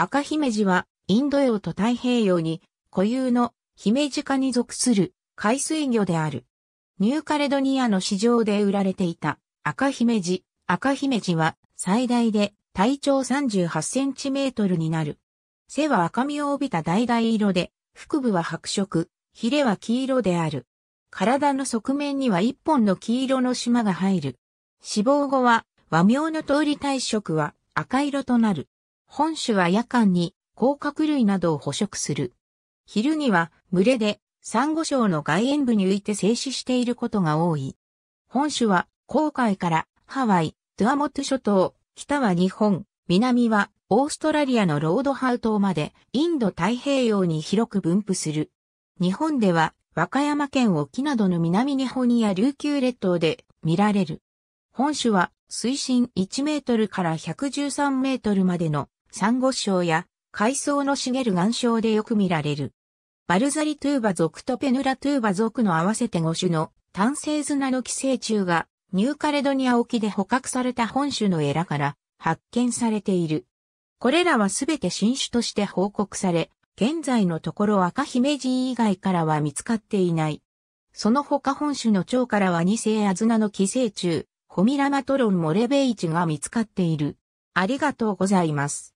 赤姫路はインド洋と太平洋に固有の姫路科に属する海水魚である。ニューカレドニアの市場で売られていた赤姫路。赤姫路は最大で体長38センチメートルになる。背は赤みを帯びた橙色で、腹部は白色、ヒレは黄色である。体の側面には一本の黄色の島が入る。死亡後は和名の通り体色は赤色となる。本種は夜間に甲殻類などを捕食する。昼には群れでサンゴ礁の外縁部に浮いて静止していることが多い。本種は航海からハワイ、トゥアモト諸島、北は日本、南はオーストラリアのロードハウ島までインド太平洋に広く分布する。日本では和歌山県沖などの南日本や琉球列島で見られる。本種は水深1メートルから113メートルまでのサンゴ礁や海藻の茂る岩礁でよく見られる。バルザリトゥーバ族とペヌラトゥーバ族の合わせて5種の単性砂の寄生虫がニューカレドニア沖で捕獲された本種のエラから発見されている。これらはすべて新種として報告され、現在のところ赤姫人以外からは見つかっていない。その他本種の蝶からは二世アズナの寄生虫、ホミラマトロンモレベイチが見つかっている。ありがとうございます。